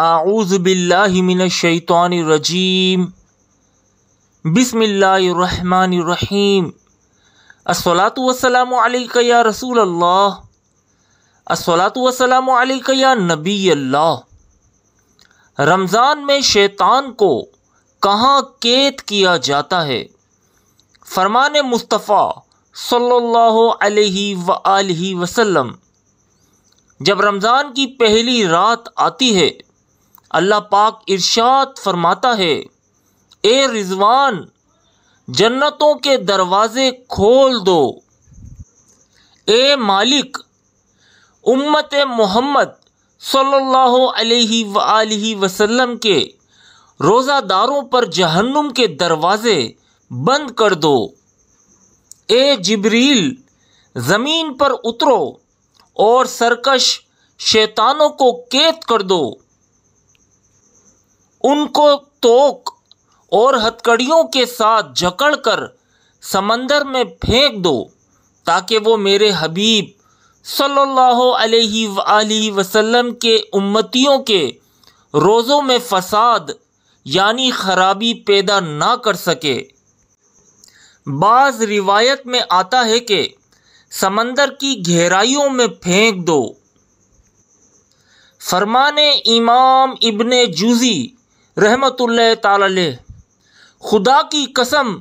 आऊज़बिल्लिमिनशैतरजीम बसमीम असलातुलसलामक या रसूल अल्लाह असलातुलसलामक या नबी अल्लाह रमज़ान में शैतान को कहाँ कैद किया जाता है फरमान मुस्तफ़ा सल्लल्लाहु अलैहि व वसल्लम जब रमज़ान की पहली रात आती है अल्लाह पाक इर्शाद फरमाता है ए रिजवान जन्नतों के दरवाज़े खोल दो ए मालिक उम्मत मोहम्मद सल्लल्लाहु अलैहि वसल्लम के रोज़ादारों पर जहन्नुम के दरवाज़े बंद कर दो ए जिब्रील ज़मीन पर उतरो और सरकश शैतानों को कैद कर दो उनको तोक और हथकड़ियों के साथ जकड़कर समंदर में फेंक दो ताकि वो मेरे हबीब सल्लल्लाहु अलैहि सल्ला वसल्लम के उम्मतियों के रोज़ों में फसाद यानी खराबी पैदा ना कर सके बाज़ रिवायत में आता है कि समंदर की गहराइयों में फेंक दो फरमाने इमाम इबन जूजी रहमतुल्ल ताल खुदा की कसम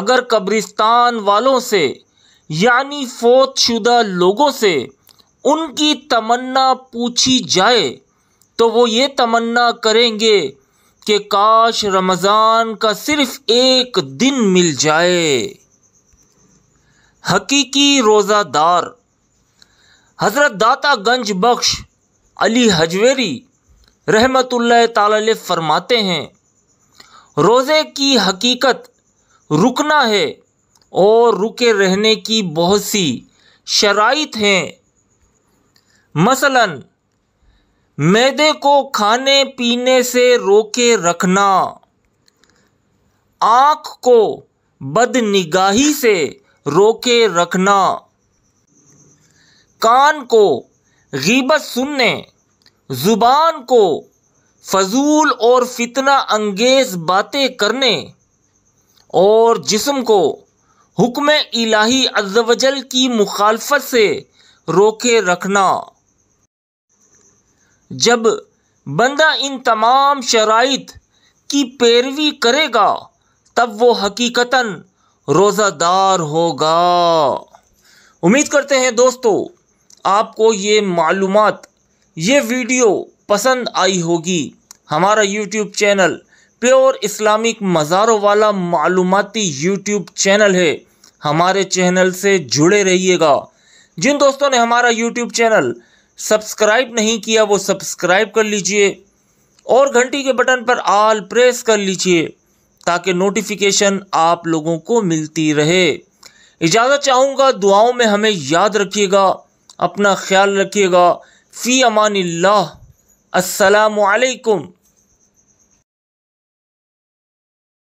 अगर कब्रिस्तान वालों से यानी फोत शुदा लोगों से उनकी तमन्ना पूछी जाए तो वो ये तमन्ना करेंगे कि काश रमज़ान का सिर्फ एक दिन मिल जाए हकीकी रोज़ादार हज़रत दाता गंज बख्श अली हजवेरी रहमत ताल फरमाते हैं रोज़े की हकीकत रुकना है और रुके रहने की बहुत सी शराइत हैं मसलन मैदे को खाने पीने से रोके रखना आँख को बदनिगाही से रोके रखना कान को गीबत सुनने ज़ुबान को फजूल और फितना अंगेज बातें करने और जिस्म को हुक्म इलाही अजवजल की मुखालफत से रोके रखना जब बंदा इन तमाम शराइत की पैरवी करेगा तब वो हकीकतन रोज़ादार होगा उम्मीद करते हैं दोस्तों आपको ये मालूमात ये वीडियो पसंद आई होगी हमारा यूट्यूब चैनल प्योर इस्लामिक मज़ारों वाला मालूमती यूट्यूब चैनल है हमारे चैनल से जुड़े रहिएगा जिन दोस्तों ने हमारा यूट्यूब चैनल सब्सक्राइब नहीं किया वो सब्सक्राइब कर लीजिए और घंटी के बटन पर आल प्रेस कर लीजिए ताकि नोटिफिकेशन आप लोगों को मिलती रहे इजाज़त चाहूँगा दुआओं में हमें याद रखिएगा अपना ख्याल रखिएगा फ़ी अमान